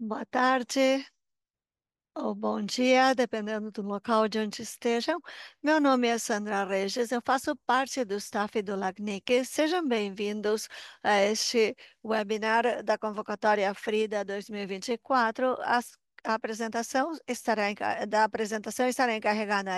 Boa tarde ou bom dia, dependendo do local de onde estejam. Meu nome é Sandra Regis, eu faço parte do staff do LACNIC. Sejam bem-vindos a este webinar da convocatória FRIDA 2024. As a apresentação estará da apresentação estará encarregada a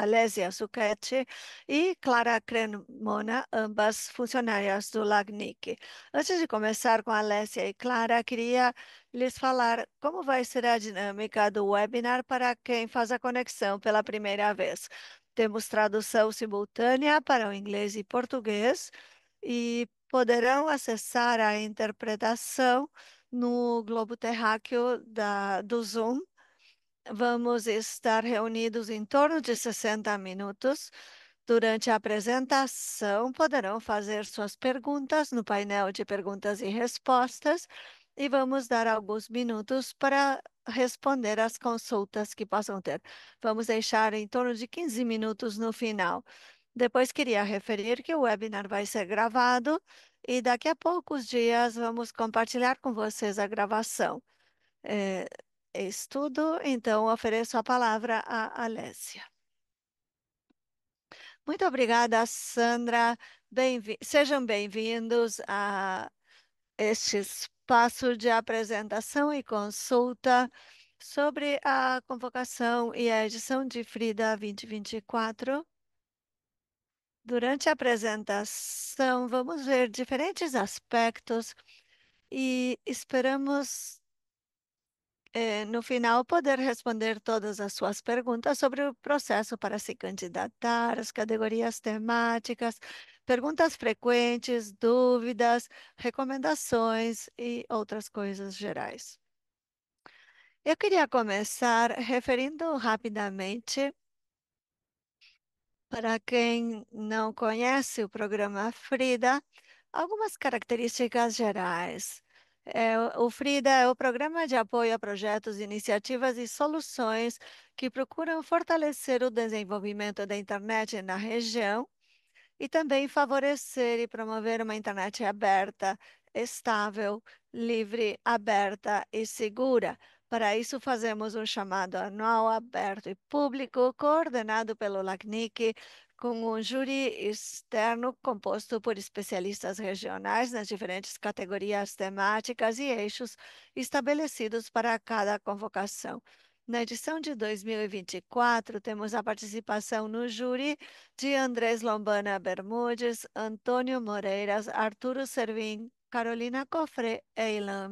Alésia Succhetti e Clara Cremona, ambas funcionárias do LACNIC. Antes de começar com Alésia e Clara, queria lhes falar como vai ser a dinâmica do webinar para quem faz a conexão pela primeira vez. Temos tradução simultânea para o inglês e português e poderão acessar a interpretação no globo terráqueo da, do Zoom. Vamos estar reunidos em torno de 60 minutos. Durante a apresentação, poderão fazer suas perguntas no painel de perguntas e respostas e vamos dar alguns minutos para responder às consultas que possam ter. Vamos deixar em torno de 15 minutos no final. Depois queria referir que o webinar vai ser gravado e daqui a poucos dias vamos compartilhar com vocês a gravação. É, isso tudo. então ofereço a palavra a Alessia. Muito obrigada, Sandra. Bem Sejam bem-vindos a este espaço de apresentação e consulta sobre a convocação e a edição de Frida 2024. Durante a apresentação, vamos ver diferentes aspectos e esperamos, eh, no final, poder responder todas as suas perguntas sobre o processo para se candidatar, as categorias temáticas, perguntas frequentes, dúvidas, recomendações e outras coisas gerais. Eu queria começar referindo rapidamente para quem não conhece o programa Frida, algumas características gerais. É, o Frida é o programa de apoio a projetos, iniciativas e soluções que procuram fortalecer o desenvolvimento da internet na região e também favorecer e promover uma internet aberta, estável, livre, aberta e segura. Para isso, fazemos um chamado anual aberto e público, coordenado pelo LACNIC, com um júri externo composto por especialistas regionais nas diferentes categorias temáticas e eixos estabelecidos para cada convocação. Na edição de 2024, temos a participação no júri de Andrés Lombana Bermudes, Antônio Moreiras, Arturo Servin, Carolina Cofre e Ilan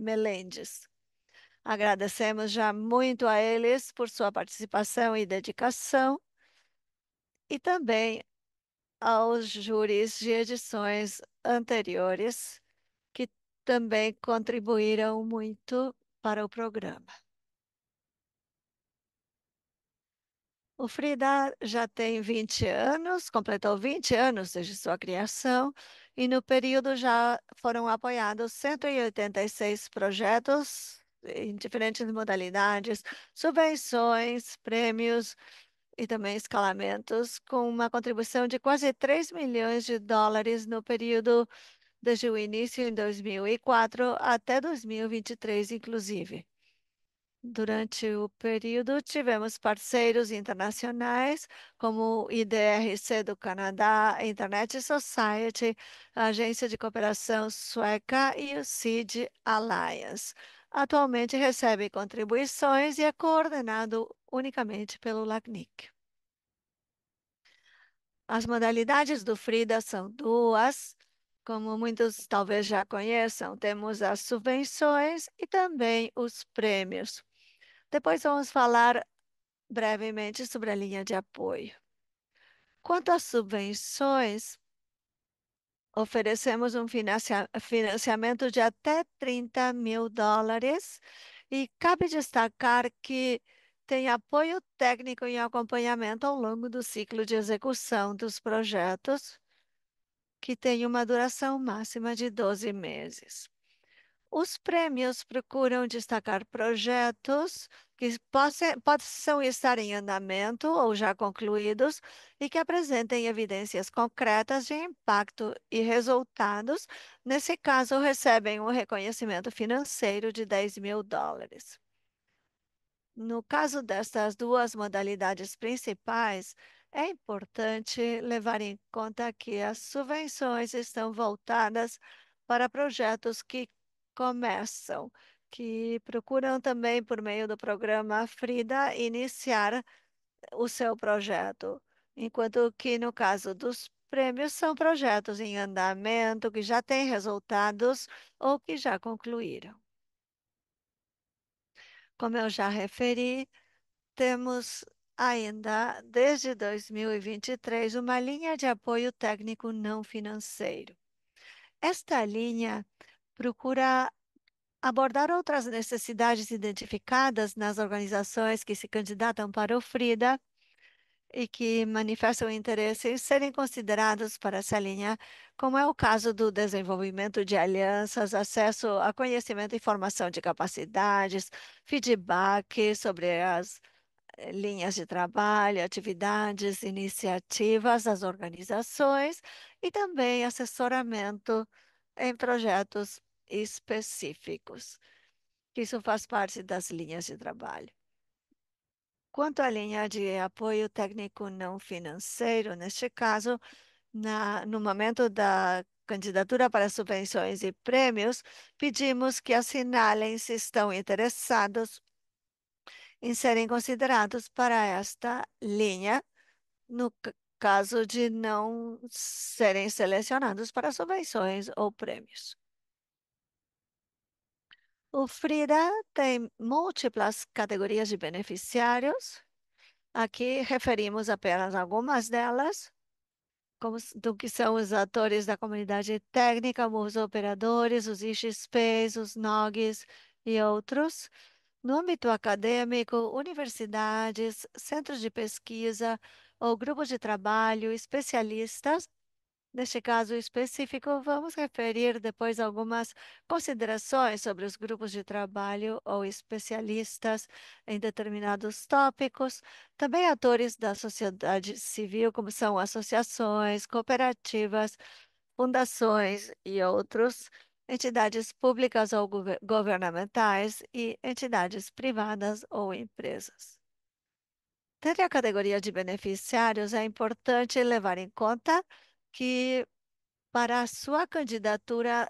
Melendes. Agradecemos já muito a eles por sua participação e dedicação e também aos júris de edições anteriores que também contribuíram muito para o programa. O Frida já tem 20 anos, completou 20 anos desde sua criação, e no período já foram apoiados 186 projetos em diferentes modalidades, subvenções, prêmios e também escalamentos, com uma contribuição de quase 3 milhões de dólares no período desde o início em 2004 até 2023, inclusive. Durante o período, tivemos parceiros internacionais, como o IDRC do Canadá, a Internet Society, a Agência de Cooperação Sueca e o CID Alliance. Atualmente recebe contribuições e é coordenado unicamente pelo LACNIC. As modalidades do FRIDA são duas. Como muitos talvez já conheçam, temos as subvenções e também os prêmios. Depois vamos falar brevemente sobre a linha de apoio. Quanto às subvenções, oferecemos um financiamento de até 30 mil dólares e cabe destacar que tem apoio técnico e acompanhamento ao longo do ciclo de execução dos projetos, que tem uma duração máxima de 12 meses. Os prêmios procuram destacar projetos que possam, estar em andamento ou já concluídos e que apresentem evidências concretas de impacto e resultados. Nesse caso, recebem um reconhecimento financeiro de 10 mil dólares. No caso destas duas modalidades principais, é importante levar em conta que as subvenções estão voltadas para projetos que começam, que procuram também, por meio do programa Frida, iniciar o seu projeto. Enquanto que, no caso dos prêmios, são projetos em andamento, que já têm resultados ou que já concluíram. Como eu já referi, temos ainda, desde 2023, uma linha de apoio técnico não financeiro. Esta linha procura abordar outras necessidades identificadas nas organizações que se candidatam para o FRIDA e que manifestam interesse em serem considerados para essa linha, como é o caso do desenvolvimento de alianças, acesso a conhecimento e formação de capacidades, feedback sobre as eh, linhas de trabalho, atividades, iniciativas das organizações e também assessoramento em projetos específicos. Isso faz parte das linhas de trabalho. Quanto à linha de apoio técnico não financeiro, neste caso, na, no momento da candidatura para subvenções e prêmios, pedimos que assinalem se estão interessados em serem considerados para esta linha no caso de não serem selecionados para subvenções ou prêmios. O FRIDA tem múltiplas categorias de beneficiários. Aqui referimos apenas algumas delas, como, do que são os atores da comunidade técnica, os operadores, os IXPs, os NOGs e outros. No âmbito acadêmico, universidades, centros de pesquisa, ou grupos de trabalho, especialistas. Neste caso específico, vamos referir depois algumas considerações sobre os grupos de trabalho ou especialistas em determinados tópicos, também atores da sociedade civil, como são associações, cooperativas, fundações e outros, entidades públicas ou governamentais e entidades privadas ou empresas. Entre a categoria de beneficiários, é importante levar em conta que para a sua candidatura,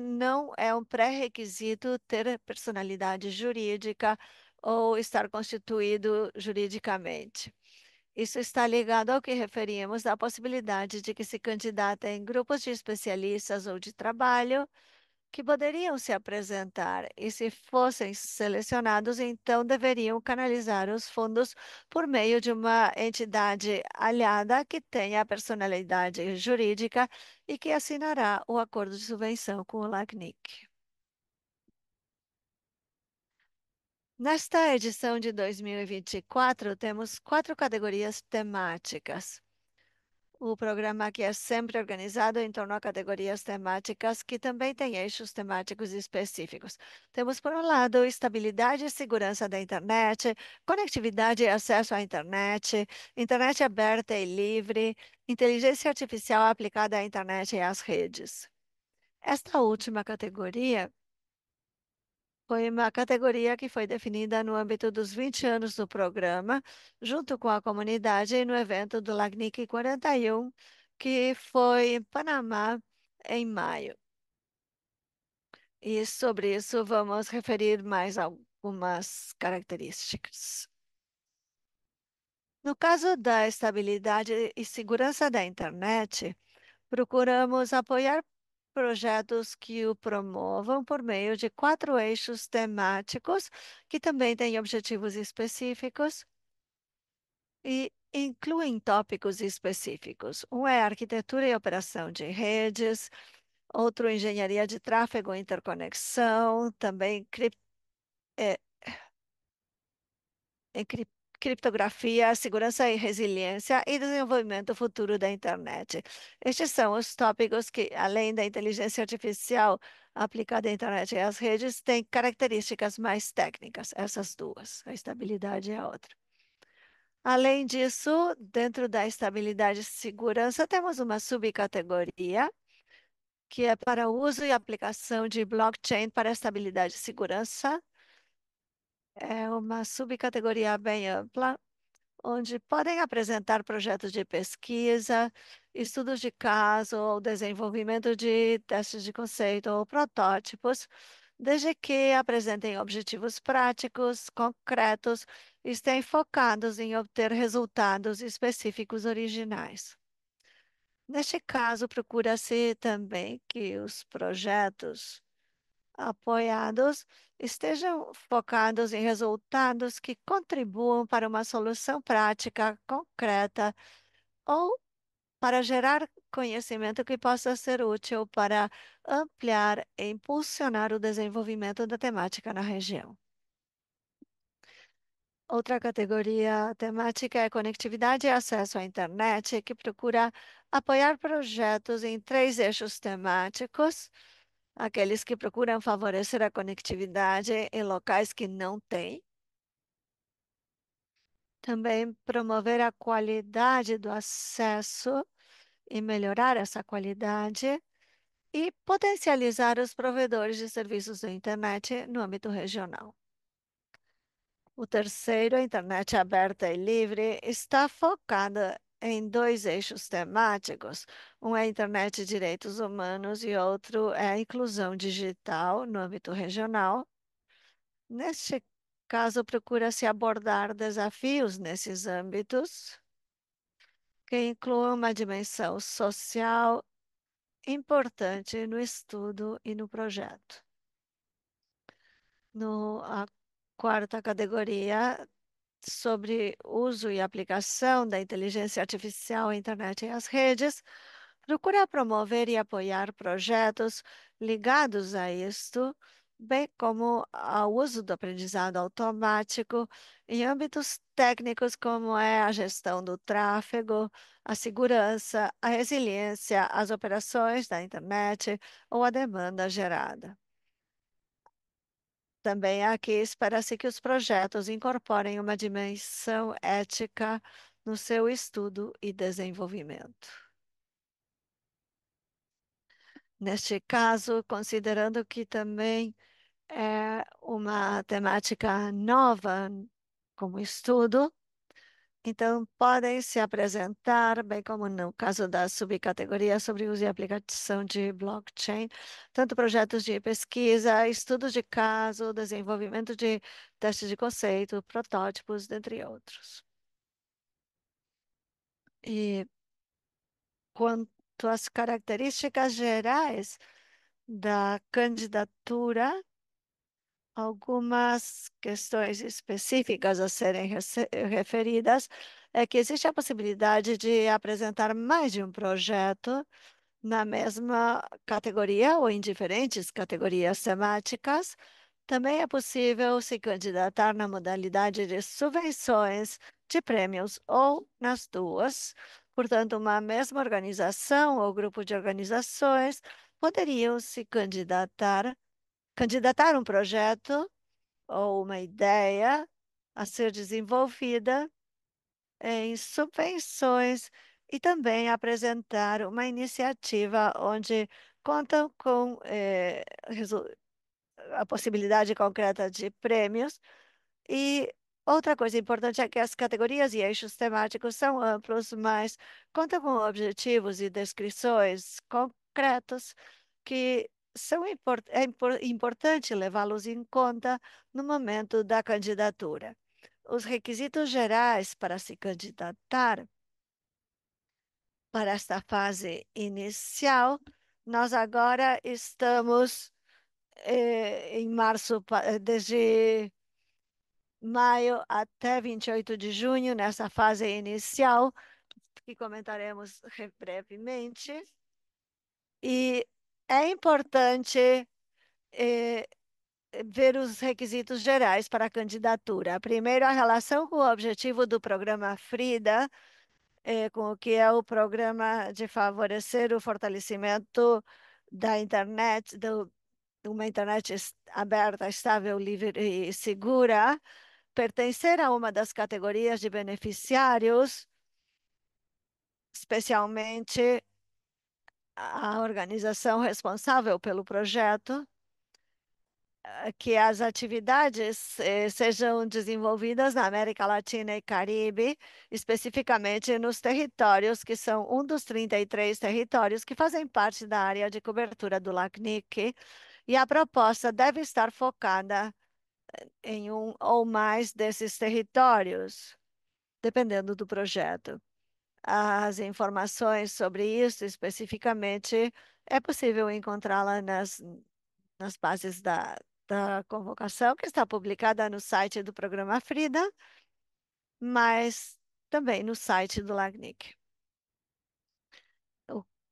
não é um pré-requisito ter personalidade jurídica ou estar constituído juridicamente. Isso está ligado ao que referimos da possibilidade de que se candidata em grupos de especialistas ou de trabalho, que poderiam se apresentar e, se fossem selecionados, então deveriam canalizar os fundos por meio de uma entidade aliada que tenha a personalidade jurídica e que assinará o acordo de subvenção com o LACNIC. Nesta edição de 2024, temos quatro categorias temáticas o programa que é sempre organizado em torno a categorias temáticas que também têm eixos temáticos específicos. Temos, por um lado, estabilidade e segurança da internet, conectividade e acesso à internet, internet aberta e livre, inteligência artificial aplicada à internet e às redes. Esta última categoria foi uma categoria que foi definida no âmbito dos 20 anos do programa, junto com a comunidade, no evento do LACNIC 41, que foi em Panamá, em maio. E sobre isso vamos referir mais algumas características. No caso da estabilidade e segurança da internet, procuramos apoiar projetos que o promovam por meio de quatro eixos temáticos, que também têm objetivos específicos e incluem tópicos específicos. Um é arquitetura e operação de redes, outro engenharia de tráfego e interconexão, também é, criptografia, segurança e resiliência e desenvolvimento futuro da internet. Estes são os tópicos que, além da inteligência artificial aplicada à internet e às redes, têm características mais técnicas, essas duas, a estabilidade é a outra. Além disso, dentro da estabilidade e segurança, temos uma subcategoria que é para uso e aplicação de blockchain para estabilidade e segurança é uma subcategoria bem ampla, onde podem apresentar projetos de pesquisa, estudos de caso, ou desenvolvimento de testes de conceito ou protótipos, desde que apresentem objetivos práticos, concretos e estejam focados em obter resultados específicos originais. Neste caso, procura-se também que os projetos apoiados estejam focados em resultados que contribuam para uma solução prática, concreta, ou para gerar conhecimento que possa ser útil para ampliar e impulsionar o desenvolvimento da temática na região. Outra categoria temática é conectividade e acesso à internet, que procura apoiar projetos em três eixos temáticos aqueles que procuram favorecer a conectividade em locais que não têm. Também promover a qualidade do acesso e melhorar essa qualidade e potencializar os provedores de serviços da internet no âmbito regional. O terceiro, a internet aberta e livre, está focada em dois eixos temáticos. Um é a internet e direitos humanos e outro é a inclusão digital no âmbito regional. Neste caso, procura-se abordar desafios nesses âmbitos que incluam uma dimensão social importante no estudo e no projeto. No, a quarta categoria sobre uso e aplicação da inteligência artificial, internet e as redes, procura promover e apoiar projetos ligados a isto, bem como ao uso do aprendizado automático em âmbitos técnicos como é a gestão do tráfego, a segurança, a resiliência, as operações da internet ou a demanda gerada. Também aqui espera-se que os projetos incorporem uma dimensão ética no seu estudo e desenvolvimento. Neste caso, considerando que também é uma temática nova como estudo, então, podem se apresentar, bem como no caso da subcategoria sobre uso e aplicação de blockchain, tanto projetos de pesquisa, estudos de caso, desenvolvimento de testes de conceito, protótipos, dentre outros. E quanto às características gerais da candidatura, Algumas questões específicas a serem referidas é que existe a possibilidade de apresentar mais de um projeto na mesma categoria ou em diferentes categorias temáticas. Também é possível se candidatar na modalidade de subvenções, de prêmios ou nas duas. Portanto, uma mesma organização ou grupo de organizações poderiam se candidatar candidatar um projeto ou uma ideia a ser desenvolvida em subvenções e também apresentar uma iniciativa onde contam com eh, a possibilidade concreta de prêmios. E outra coisa importante é que as categorias e eixos temáticos são amplos, mas contam com objetivos e descrições concretos que são import é impor importante levá-los em conta no momento da candidatura. Os requisitos gerais para se candidatar para esta fase inicial, nós agora estamos eh, em março, eh, desde maio até 28 de junho, nessa fase inicial, que comentaremos brevemente. E é importante eh, ver os requisitos gerais para a candidatura. Primeiro, a relação com o objetivo do programa FRIDA, eh, com o que é o programa de favorecer o fortalecimento da internet, do, de uma internet aberta, estável, livre e segura, pertencer a uma das categorias de beneficiários, especialmente a organização responsável pelo projeto eh, que as atividades eh, sejam desenvolvidas na América Latina e Caribe, especificamente nos territórios que são um dos 33 territórios que fazem parte da área de cobertura do LACNIC, e a proposta deve estar focada eh, em um ou mais desses territórios, dependendo do projeto as informações sobre isso especificamente, é possível encontrá-la nas, nas bases da, da convocação, que está publicada no site do programa Frida, mas também no site do LACNIC.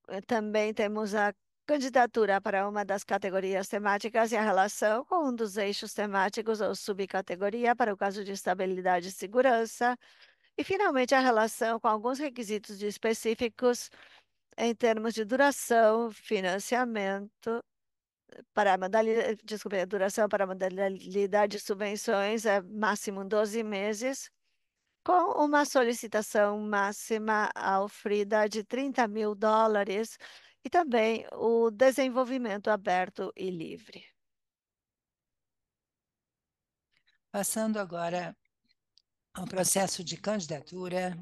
Eh, também temos a candidatura para uma das categorias temáticas e a relação com um dos eixos temáticos ou subcategoria para o caso de estabilidade e segurança, e, finalmente, a relação com alguns requisitos específicos em termos de duração, financiamento, para a modalidade, é, duração para a modalidade de subvenções é máximo 12 meses, com uma solicitação máxima ao FRIDA de 30 mil dólares e também o desenvolvimento aberto e livre. Passando agora ao processo de candidatura,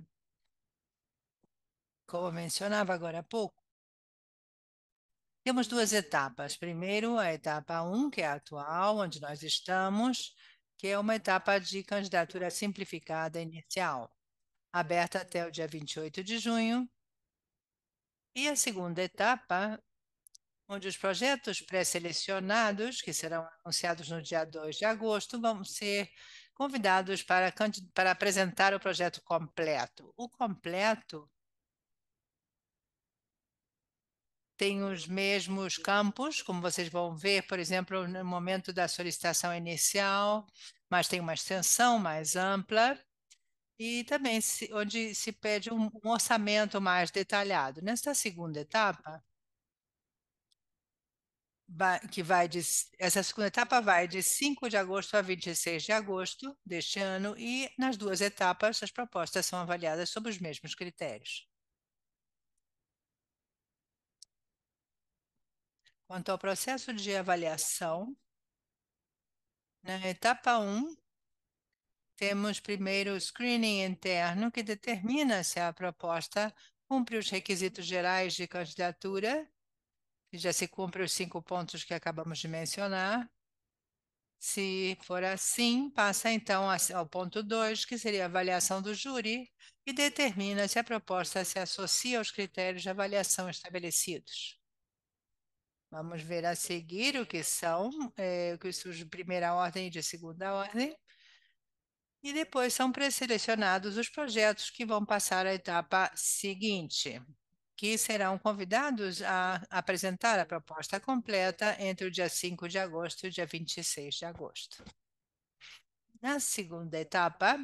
como eu mencionava agora há pouco, temos duas etapas. Primeiro, a etapa 1, um, que é a atual, onde nós estamos, que é uma etapa de candidatura simplificada inicial, aberta até o dia 28 de junho. E a segunda etapa, onde os projetos pré-selecionados, que serão anunciados no dia 2 de agosto, vão ser convidados para, para apresentar o projeto completo. O completo tem os mesmos campos, como vocês vão ver, por exemplo, no momento da solicitação inicial, mas tem uma extensão mais ampla e também se, onde se pede um, um orçamento mais detalhado. Nesta segunda etapa, que vai de, essa segunda etapa vai de 5 de agosto a 26 de agosto deste ano e nas duas etapas as propostas são avaliadas sob os mesmos critérios. Quanto ao processo de avaliação, na etapa 1, um, temos primeiro o screening interno, que determina se a proposta cumpre os requisitos gerais de candidatura já se cumpre os cinco pontos que acabamos de mencionar. Se for assim, passa então ao ponto 2, que seria a avaliação do júri, e determina se a proposta se associa aos critérios de avaliação estabelecidos. Vamos ver a seguir o que são, é, o que surge de primeira ordem e de segunda ordem. E depois são pré-selecionados os projetos que vão passar à etapa seguinte que serão convidados a apresentar a proposta completa entre o dia 5 de agosto e o dia 26 de agosto. Na segunda etapa,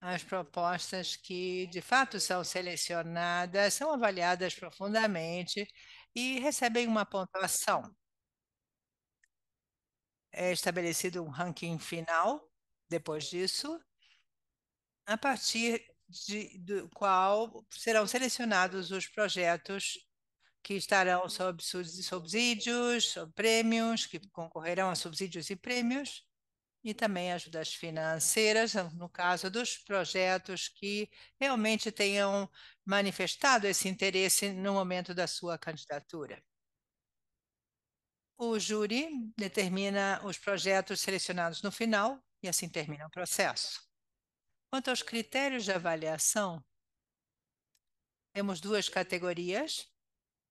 as propostas que de fato são selecionadas são avaliadas profundamente e recebem uma pontuação. É estabelecido um ranking final depois disso, a partir de, do qual serão selecionados os projetos que estarão sob subsídios, sob prêmios, que concorrerão a subsídios e prêmios, e também ajudas financeiras, no caso dos projetos que realmente tenham manifestado esse interesse no momento da sua candidatura. O júri determina os projetos selecionados no final, e assim termina o processo. Quanto aos critérios de avaliação, temos duas categorias.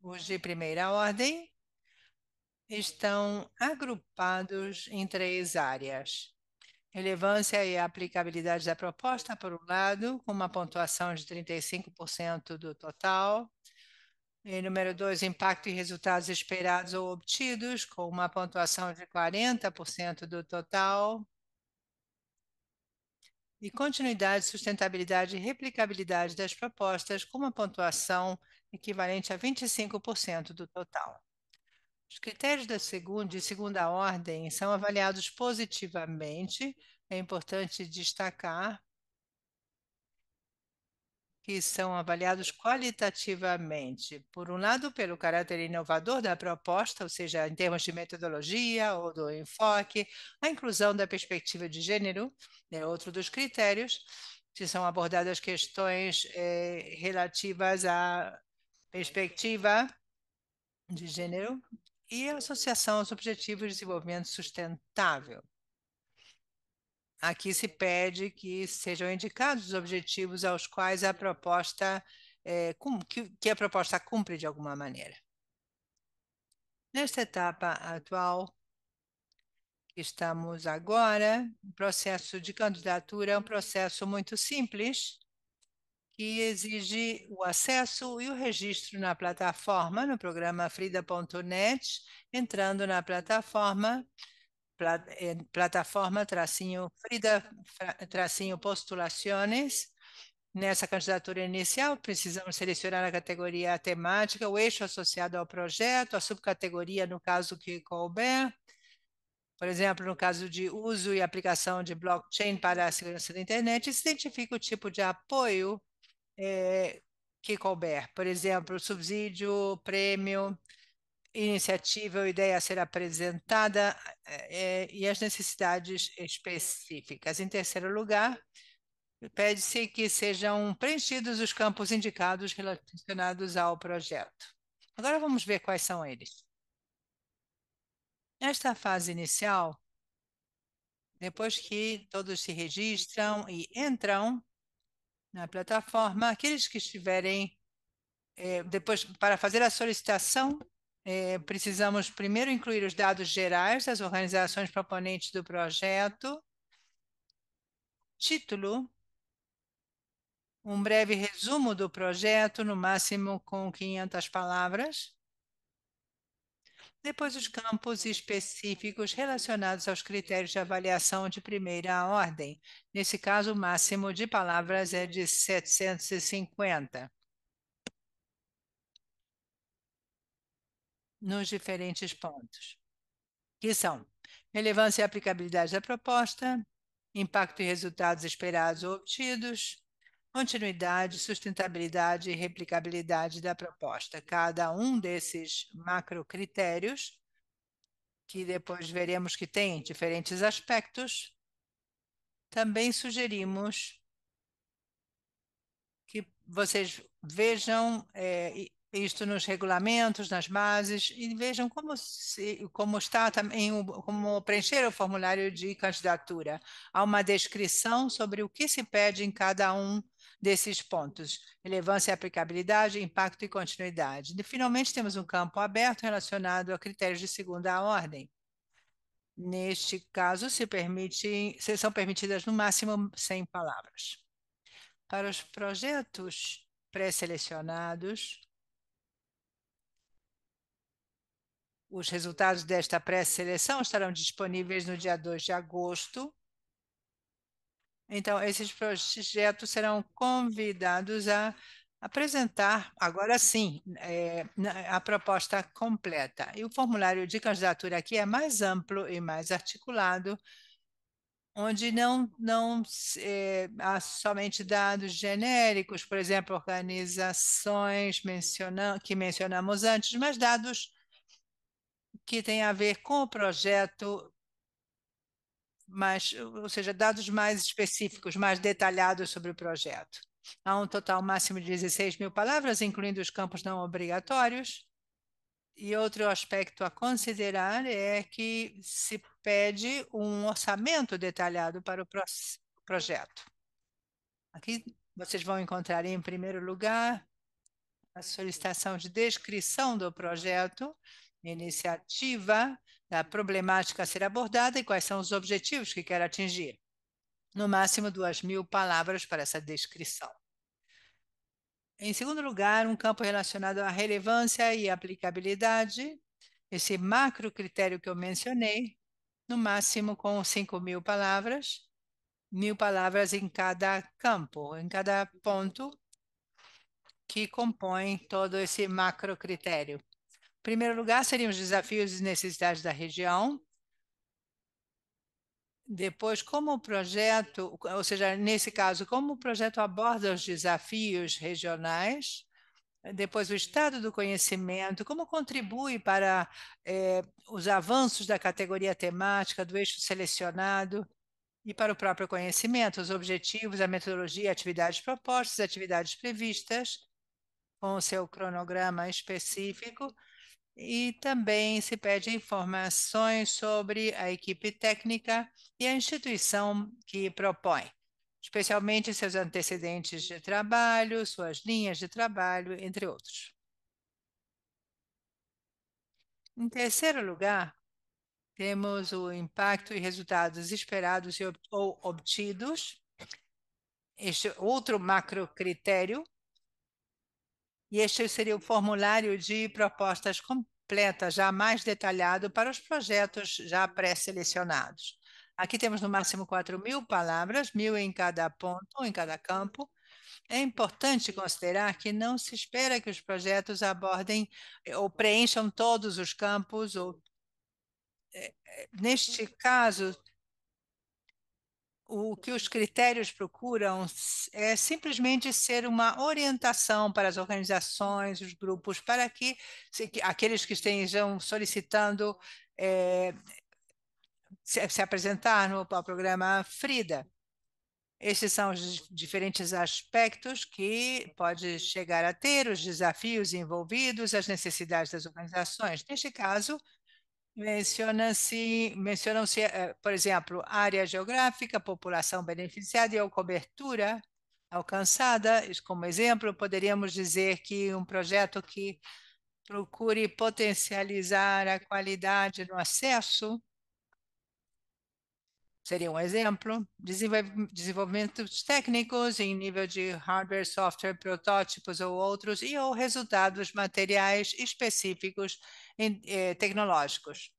Os de primeira ordem estão agrupados em três áreas. Relevância e aplicabilidade da proposta, por um lado, com uma pontuação de 35% do total. E número dois, impacto e resultados esperados ou obtidos, com uma pontuação de 40% do total e continuidade, sustentabilidade e replicabilidade das propostas com uma pontuação equivalente a 25% do total. Os critérios da segunda, de segunda ordem são avaliados positivamente, é importante destacar, que são avaliados qualitativamente, por um lado, pelo caráter inovador da proposta, ou seja, em termos de metodologia ou do enfoque, a inclusão da perspectiva de gênero é outro dos critérios, que são abordadas questões eh, relativas à perspectiva de gênero e associação aos objetivos de desenvolvimento sustentável. Aqui se pede que sejam indicados os objetivos aos quais a proposta é, que, que a proposta cumpre de alguma maneira. Nesta etapa atual, estamos agora, o processo de candidatura é um processo muito simples, que exige o acesso e o registro na plataforma, no programa frida.net, entrando na plataforma plataforma tracinho Frida tracinho postulações. Nessa candidatura inicial, precisamos selecionar a categoria temática, o eixo associado ao projeto, a subcategoria, no caso que couber, por exemplo, no caso de uso e aplicação de blockchain para a segurança da internet, se identifica o tipo de apoio é, que couber. Por exemplo, subsídio, prêmio, iniciativa ou ideia a ser apresentada é, e as necessidades específicas. Em terceiro lugar, pede-se que sejam preenchidos os campos indicados relacionados ao projeto. Agora vamos ver quais são eles. Nesta fase inicial, depois que todos se registram e entram na plataforma, aqueles que estiverem eh, depois para fazer a solicitação é, precisamos primeiro incluir os dados gerais das organizações proponentes do projeto, título, um breve resumo do projeto, no máximo com 500 palavras. Depois, os campos específicos relacionados aos critérios de avaliação de primeira ordem. Nesse caso, o máximo de palavras é de 750. nos diferentes pontos, que são relevância e aplicabilidade da proposta, impacto e resultados esperados ou obtidos, continuidade, sustentabilidade e replicabilidade da proposta. Cada um desses macrocritérios, que depois veremos que tem diferentes aspectos, também sugerimos que vocês vejam é, isto nos regulamentos, nas bases, e vejam como, se, como está também, como preencher o formulário de candidatura. Há uma descrição sobre o que se pede em cada um desses pontos, relevância e aplicabilidade, impacto e continuidade. E, finalmente, temos um campo aberto relacionado a critérios de segunda ordem. Neste caso, se permite, se são permitidas no máximo 100 palavras. Para os projetos pré-selecionados, Os resultados desta pré-seleção estarão disponíveis no dia 2 de agosto. Então, esses projetos serão convidados a apresentar, agora sim, é, a proposta completa. E o formulário de candidatura aqui é mais amplo e mais articulado, onde não, não é, há somente dados genéricos, por exemplo, organizações mencionam, que mencionamos antes, mas dados que tem a ver com o projeto, mas, ou seja, dados mais específicos, mais detalhados sobre o projeto. Há um total máximo de 16 mil palavras, incluindo os campos não obrigatórios. E outro aspecto a considerar é que se pede um orçamento detalhado para o projeto. Aqui vocês vão encontrar, em primeiro lugar, a solicitação de descrição do projeto, iniciativa da problemática a ser abordada e quais são os objetivos que quer atingir. No máximo, duas mil palavras para essa descrição. Em segundo lugar, um campo relacionado à relevância e aplicabilidade, esse macro critério que eu mencionei, no máximo com 5 mil palavras, mil palavras em cada campo, em cada ponto que compõe todo esse macro critério primeiro lugar, seriam os desafios e necessidades da região. Depois, como o projeto, ou seja, nesse caso, como o projeto aborda os desafios regionais. Depois, o estado do conhecimento, como contribui para é, os avanços da categoria temática, do eixo selecionado e para o próprio conhecimento, os objetivos, a metodologia, atividades propostas, atividades previstas, com o seu cronograma específico, e também se pede informações sobre a equipe técnica e a instituição que propõe, especialmente seus antecedentes de trabalho, suas linhas de trabalho, entre outros. Em terceiro lugar, temos o impacto e resultados esperados ou obtidos. Este outro macro critério. E este seria o formulário de propostas completa, já mais detalhado para os projetos já pré-selecionados. Aqui temos no máximo 4 mil palavras, mil em cada ponto, em cada campo. É importante considerar que não se espera que os projetos abordem eh, ou preencham todos os campos. Ou... Eh, eh, neste caso, o que os critérios procuram é simplesmente ser uma orientação para as organizações, os grupos, para que se, aqueles que estejam solicitando é, se, se, apresentar no programa Frida. Esses são os diferentes aspectos que pode chegar a ter, os desafios envolvidos, as necessidades das organizações. Neste caso, Menciona-se, mencionam-se, eh, por exemplo, área geográfica, população beneficiada e cobertura alcançada. Como exemplo, poderíamos dizer que um projeto que procure potencializar a qualidade no acesso seria um exemplo, desenvolvimentos técnicos em nível de hardware, software, protótipos ou outros, e ou resultados materiais específicos em, eh, tecnológicos.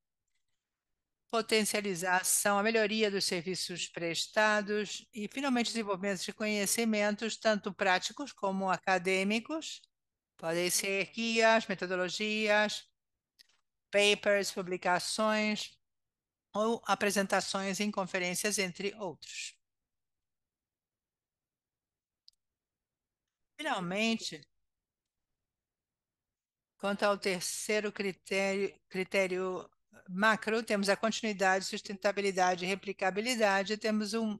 Potencialização, a melhoria dos serviços prestados e, finalmente, desenvolvimento de conhecimentos, tanto práticos como acadêmicos, podem ser guias, metodologias, papers, publicações, ou apresentações em conferências, entre outros. Finalmente, quanto ao terceiro critério, critério macro, temos a continuidade, sustentabilidade e replicabilidade. Temos um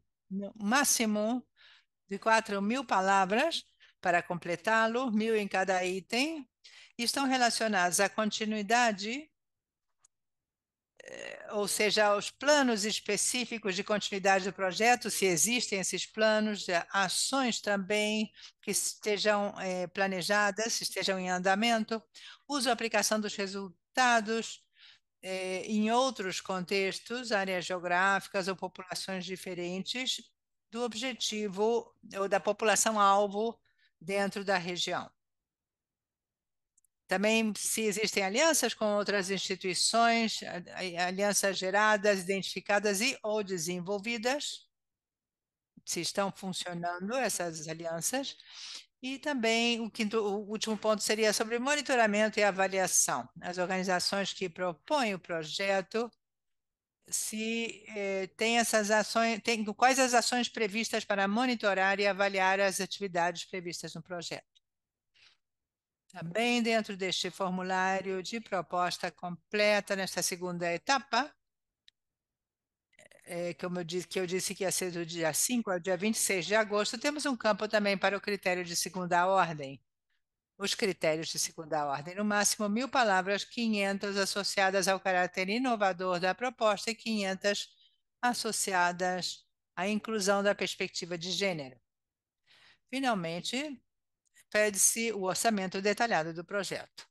máximo de 4 mil palavras para completá-lo, mil em cada item, estão relacionadas à continuidade ou seja, os planos específicos de continuidade do projeto, se existem esses planos, eh, ações também que estejam é, planejadas, estejam em andamento, uso a aplicação dos resultados é, em outros contextos, áreas geográficas ou populações diferentes do objetivo ou da população-alvo dentro da região. Também se existem alianças com outras instituições, alianças geradas, identificadas e ou desenvolvidas, se estão funcionando essas alianças. E também o, quinto, o último ponto seria sobre monitoramento e avaliação. As organizações que propõem o projeto se eh, tem essas ações, tem, quais as ações previstas para monitorar e avaliar as atividades previstas no projeto. Também dentro deste formulário de proposta completa, nesta segunda etapa, é, como eu disse, que eu disse que ia ser do dia 5 ao dia 26 de agosto, temos um campo também para o critério de segunda ordem. Os critérios de segunda ordem, no máximo mil palavras, 500 associadas ao caráter inovador da proposta e 500 associadas à inclusão da perspectiva de gênero. Finalmente, pede-se o orçamento detalhado do projeto.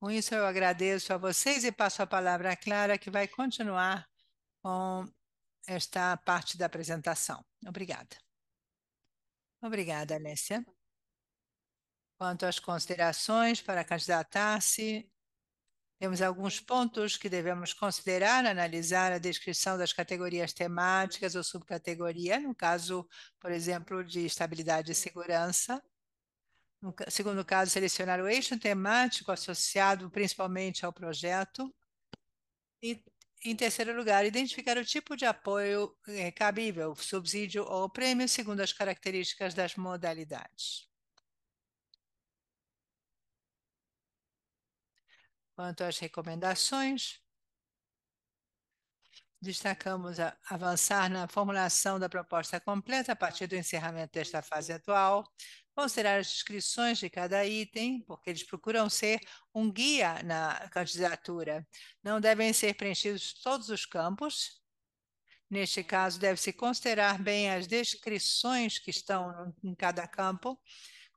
Com isso, eu agradeço a vocês e passo a palavra à Clara, que vai continuar com esta parte da apresentação. Obrigada. Obrigada, Alessia. Quanto às considerações para candidatar-se temos alguns pontos que devemos considerar, analisar a descrição das categorias temáticas ou subcategoria, no caso, por exemplo, de estabilidade e segurança. No segundo caso, selecionar o eixo temático associado principalmente ao projeto. E, em terceiro lugar, identificar o tipo de apoio eh, cabível, subsídio ou prêmio, segundo as características das modalidades. Quanto às recomendações, destacamos a, avançar na formulação da proposta completa a partir do encerramento desta fase atual, considerar as descrições de cada item, porque eles procuram ser um guia na candidatura. Não devem ser preenchidos todos os campos. Neste caso, deve-se considerar bem as descrições que estão em cada campo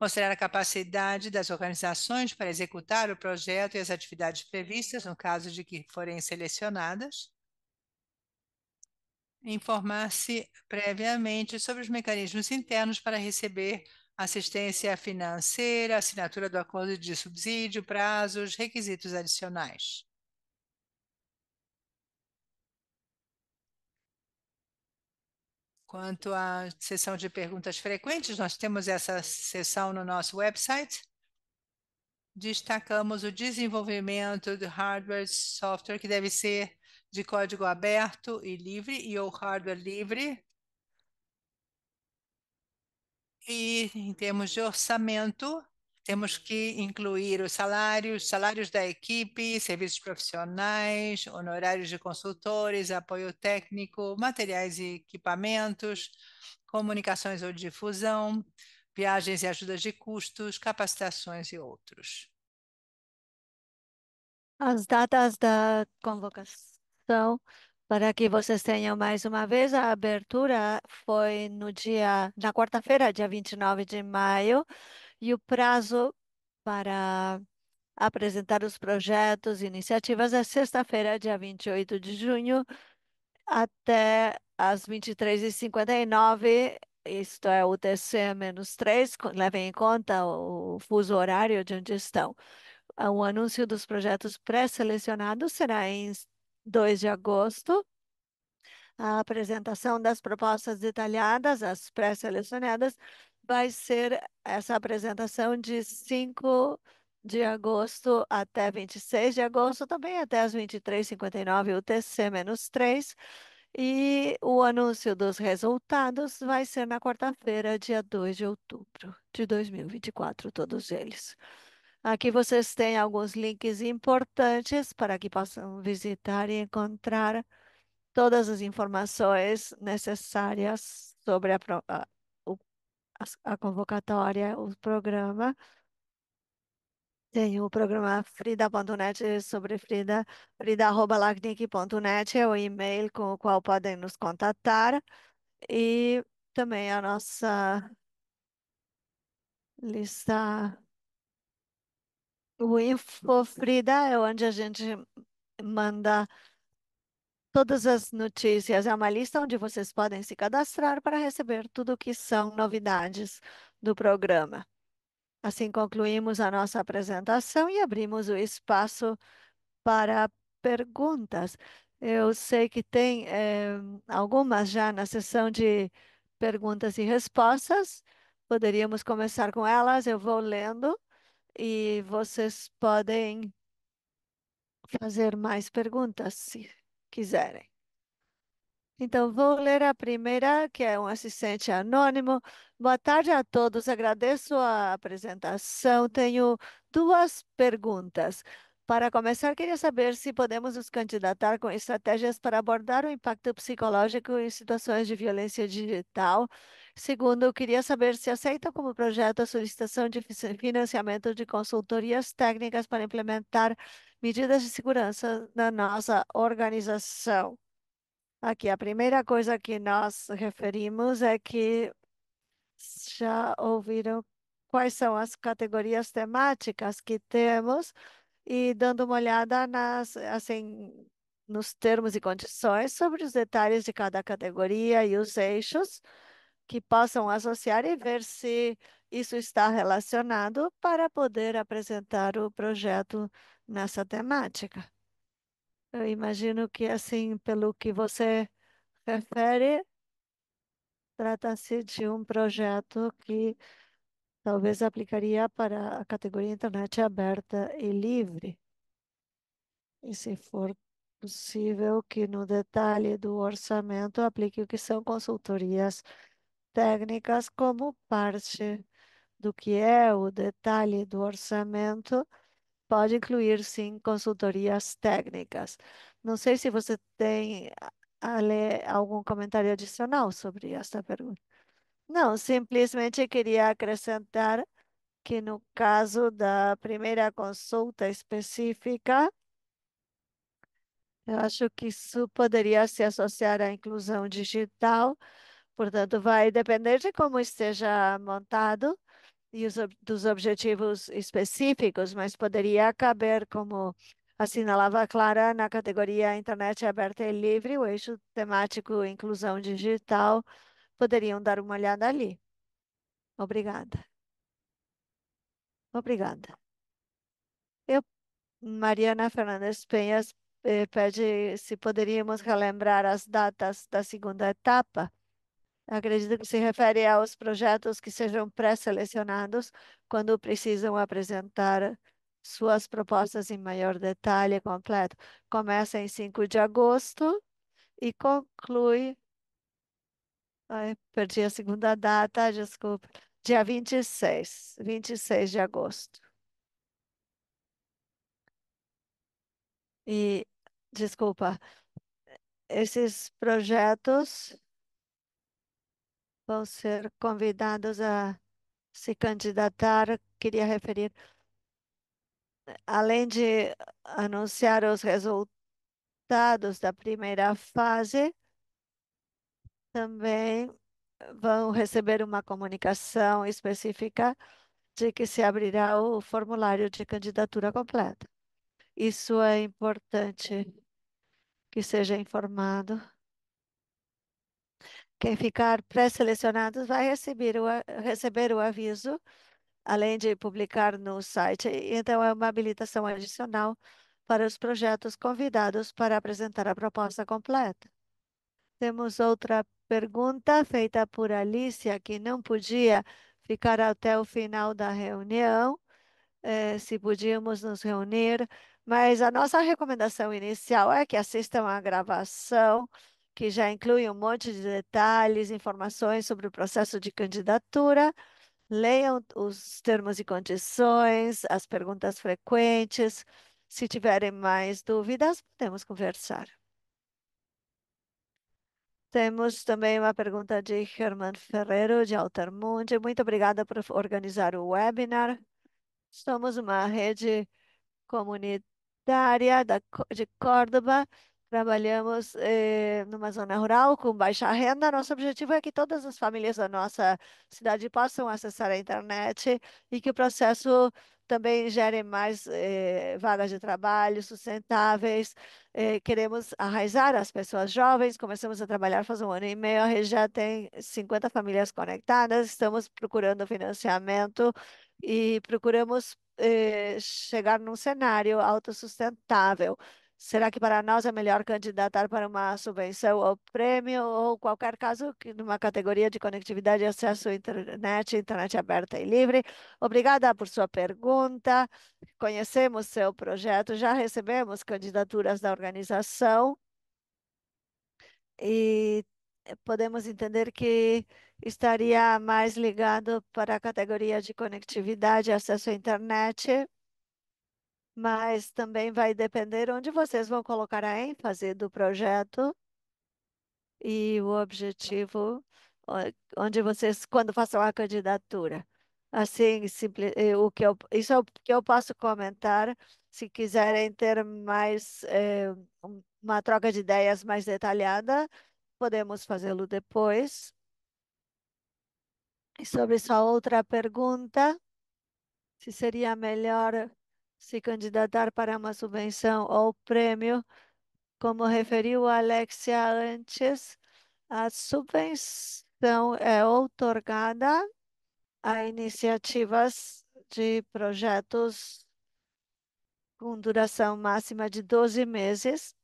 mostrar a capacidade das organizações para executar o projeto e as atividades previstas, no caso de que forem selecionadas, informar-se previamente sobre os mecanismos internos para receber assistência financeira, assinatura do acordo de subsídio, prazos, requisitos adicionais. Quanto à sessão de perguntas frequentes, nós temos essa sessão no nosso website. Destacamos o desenvolvimento de hardware e software que deve ser de código aberto e livre e ou hardware livre. E em termos de orçamento, temos que incluir os salários, salários da equipe, serviços profissionais, honorários de consultores, apoio técnico, materiais e equipamentos, comunicações ou difusão, viagens e ajudas de custos, capacitações e outros. As datas da convocação, para que vocês tenham mais uma vez, a abertura foi no dia, na quarta-feira, dia 29 de maio, e o prazo para apresentar os projetos e iniciativas é sexta-feira, dia 28 de junho, até às 23h59, isto é o menos 3 levem em conta o fuso horário de onde estão. O ah, anúncio dos projetos pré-selecionados será em 2 de agosto. A apresentação das propostas detalhadas, as pré-selecionadas, vai ser essa apresentação de 5 de agosto até 26 de agosto, também até as 23h59 UTC-3. E o anúncio dos resultados vai ser na quarta-feira, dia 2 de outubro de 2024, todos eles. Aqui vocês têm alguns links importantes para que possam visitar e encontrar todas as informações necessárias sobre a, a, convocatória, o programa. Tem o programa frida.net sobre Frida, frida.lacnic.net é o e-mail com o qual podem nos contatar e também a nossa lista. O info Frida é onde a gente manda Todas as notícias é uma lista onde vocês podem se cadastrar para receber tudo o que são novidades do programa. Assim concluímos a nossa apresentação e abrimos o espaço para perguntas. Eu sei que tem é, algumas já na sessão de perguntas e respostas. Poderíamos começar com elas, eu vou lendo e vocês podem fazer mais perguntas, se quiserem. Então, vou ler a primeira, que é um assistente anônimo. Boa tarde a todos, agradeço a apresentação. Tenho duas perguntas. Para começar, queria saber se podemos nos candidatar com estratégias para abordar o impacto psicológico em situações de violência digital Segundo, eu queria saber se aceita como projeto a solicitação de financiamento de consultorias técnicas para implementar medidas de segurança na nossa organização. Aqui, a primeira coisa que nós referimos é que já ouviram quais são as categorias temáticas que temos e dando uma olhada nas, assim, nos termos e condições sobre os detalhes de cada categoria e os eixos que possam associar e ver se isso está relacionado para poder apresentar o projeto nessa temática. Eu imagino que, assim, pelo que você refere, trata-se de um projeto que talvez aplicaria para a categoria internet aberta e livre. E se for possível que no detalhe do orçamento aplique o que são consultorias técnicas como parte do que é o detalhe do orçamento, pode incluir sim consultorias técnicas. Não sei se você tem Ale, algum comentário adicional sobre esta pergunta. Não, simplesmente queria acrescentar que no caso da primeira consulta específica, eu acho que isso poderia se associar à inclusão digital, Portanto, vai depender de como esteja montado e os, dos objetivos específicos, mas poderia caber como assinalava Clara na categoria Internet Aberta e Livre, o eixo temático Inclusão Digital. Poderiam dar uma olhada ali. Obrigada. Obrigada. Eu, Mariana Fernandes Penhas eh, pede se poderíamos relembrar as datas da segunda etapa. Acredito que se refere aos projetos que sejam pré-selecionados quando precisam apresentar suas propostas em maior detalhe completo. Começa em 5 de agosto e conclui. Ai, perdi a segunda data, desculpa. Dia 26, 26 de agosto. E, desculpa, esses projetos vão ser convidados a se candidatar. Queria referir, além de anunciar os resultados da primeira fase, também vão receber uma comunicação específica de que se abrirá o formulário de candidatura completa. Isso é importante que seja informado. Quem ficar pré-selecionado vai receber o, receber o aviso, além de publicar no site. Então, é uma habilitação adicional para os projetos convidados para apresentar a proposta completa. Temos outra pergunta feita por Alicia, que não podia ficar até o final da reunião, é, se podíamos nos reunir, mas a nossa recomendação inicial é que assistam à gravação que já inclui um monte de detalhes, informações sobre o processo de candidatura. Leiam os termos e condições, as perguntas frequentes. Se tiverem mais dúvidas, podemos conversar. Temos também uma pergunta de Herman Ferreiro, de Altermundi. Muito obrigada por organizar o webinar. Somos uma rede comunitária da, de Córdoba Trabalhamos eh, numa zona rural com baixa renda. Nosso objetivo é que todas as famílias da nossa cidade possam acessar a internet e que o processo também gere mais eh, vagas de trabalho sustentáveis. Eh, queremos arraizar as pessoas jovens. Começamos a trabalhar faz um ano e meio. A já tem 50 famílias conectadas. Estamos procurando financiamento e procuramos eh, chegar num cenário autossustentável. Será que para nós é melhor candidatar para uma subvenção ou prêmio ou qualquer caso numa categoria de conectividade e acesso à internet, internet aberta e livre? Obrigada por sua pergunta. Conhecemos seu projeto, já recebemos candidaturas da organização e podemos entender que estaria mais ligado para a categoria de conectividade e acesso à internet mas também vai depender onde vocês vão colocar a ênfase do projeto e o objetivo eh, onde vocês quando façam a candidatura. Assim, simples, eh, o que eu, isso é o que eu posso comentar. Se quiserem ter mais é, uma troca de ideias mais detalhada, podemos fazê-lo depois. E sobre sua outra pergunta, se seria melhor se candidatar para uma subvenção ou prêmio, como referiu a Alexia antes, a subvenção é outorgada a iniciativas de projetos com duração máxima de 12 meses.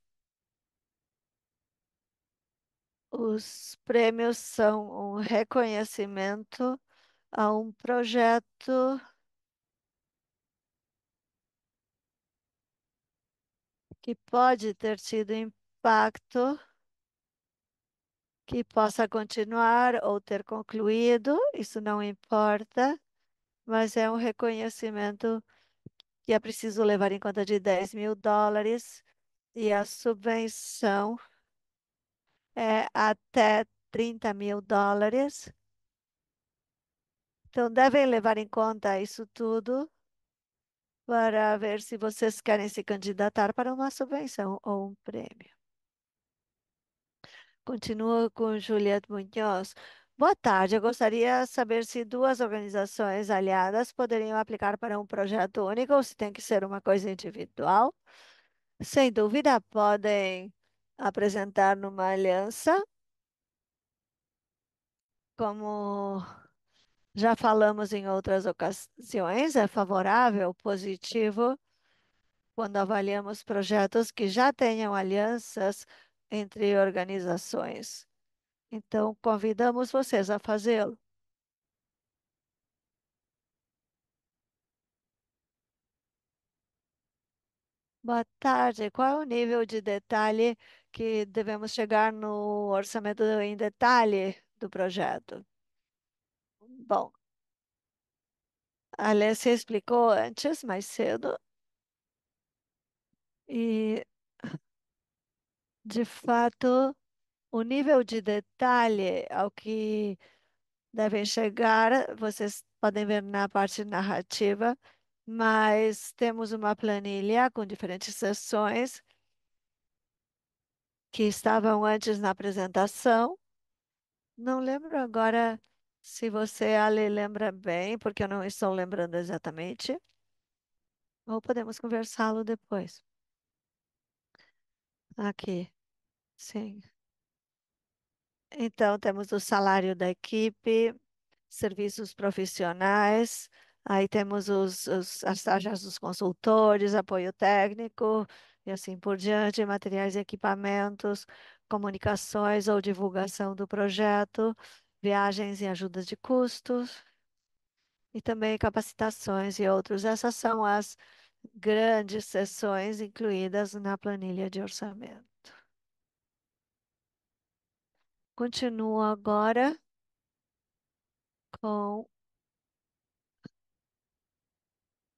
Os prêmios são um reconhecimento a um projeto que pode ter tido impacto que possa continuar ou ter concluído, isso não importa, mas é um reconhecimento que é preciso levar em conta de 10 mil dólares e a subvenção é até 30 mil dólares. Então, devem levar em conta isso tudo para ver se vocês querem se candidatar para uma subvenção ou um prêmio. Continua com Juliette Munhoz. Boa tarde, eu gostaria de saber se duas organizações aliadas poderiam aplicar para um projeto único ou se tem que ser uma coisa individual. Sem dúvida, podem apresentar numa aliança como já falamos em outras ocasiões, é favorável, positivo, quando avaliamos projetos que já tenham alianças entre organizações. Então, convidamos vocês a fazê-lo. Boa tarde. Qual é o nível de detalhe que devemos chegar no orçamento em detalhe do projeto? Bom, a Alessia explicou antes, mais cedo, e de fato o nível de detalhe ao que devem chegar, vocês podem ver na parte narrativa, mas temos uma planilha com diferentes sessões que estavam antes na apresentação. Não lembro agora se você, Ale, lembra bem, porque eu não estou lembrando exatamente, ou podemos conversá-lo depois. Aqui, sim. Então, temos o salário da equipe, serviços profissionais, aí temos os, os, as taxas dos consultores, apoio técnico e assim por diante, materiais e equipamentos, comunicações ou divulgação do projeto, viagens e ajudas de custos, e também capacitações e outros. Essas são as grandes seções incluídas na planilha de orçamento. Continuo agora com.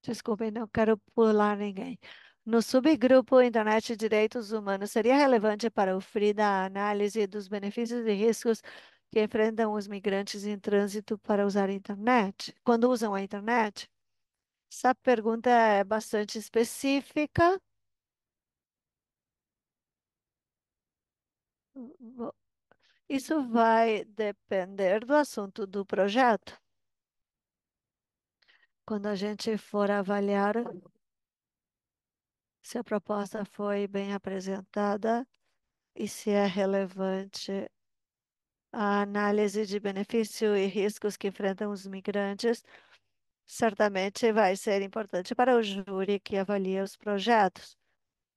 Desculpem, não quero pular ninguém. No subgrupo Internet e Direitos Humanos, seria relevante para o FRI da análise dos benefícios e riscos que enfrentam os migrantes em trânsito para usar a internet, quando usam a internet? Essa pergunta é bastante específica. Isso vai depender do assunto do projeto. Quando a gente for avaliar se a proposta foi bem apresentada e se é relevante a análise de benefício e riscos que enfrentam os migrantes certamente vai ser importante para o júri que avalia os projetos.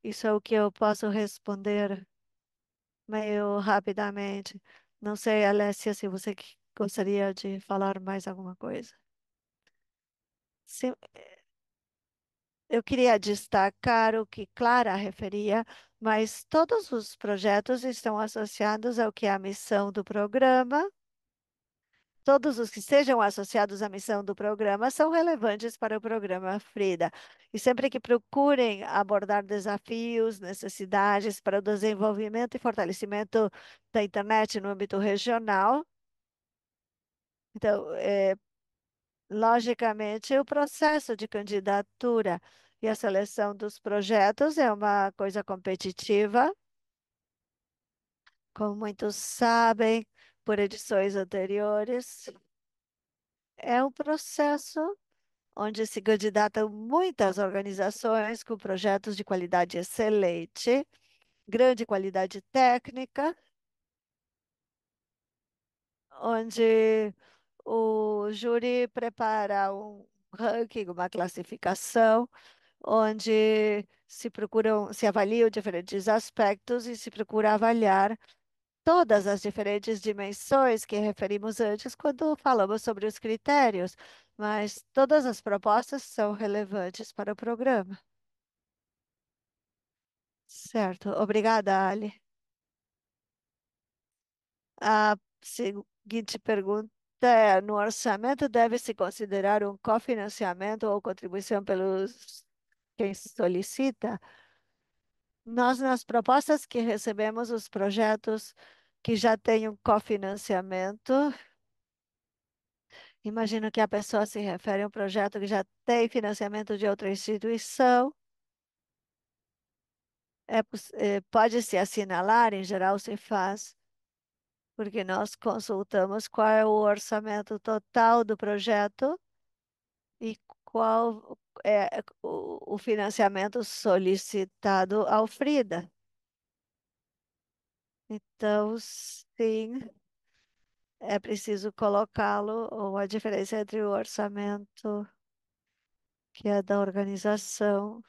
Isso é o que eu posso responder meio rapidamente. Não sei, Alessia, se você gostaria de falar mais alguma coisa. Sim. Eh, eu queria destacar o que Clara referia mas todos os projetos estão associados ao que é a missão do programa. Todos os que sejam associados à missão do programa são relevantes para o programa Frida. E sempre que procurem abordar desafios, necessidades para o desenvolvimento e fortalecimento da internet no âmbito regional, então, é, logicamente, o processo de candidatura e a seleção dos projetos é uma coisa competitiva. Como muitos sabem, por edições anteriores, é um processo onde se candidatam muitas organizações com projetos de qualidade excelente, grande qualidade técnica, onde o júri prepara um ranking, uma classificação onde se procuram, se avaliam diferentes aspectos e se procura avaliar todas as diferentes dimensões que referimos antes quando falamos sobre os critérios, mas todas as propostas são relevantes para o programa. Certo. Obrigada, Ali. A seguinte pergunta é, no orçamento deve-se considerar um cofinanciamento ou contribuição pelos quem solicita, nós, nas propostas que recebemos, os projetos que já têm um cofinanciamento, imagino que a pessoa se refere a um projeto que já tem financiamento de outra instituição, é, é, pode se assinalar, em geral se faz, porque nós consultamos qual é o orçamento total do projeto e qual, é, o, o financiamento solicitado ao Frida. Então, sim, é preciso colocá-lo, ou a diferença entre o orçamento que é da organização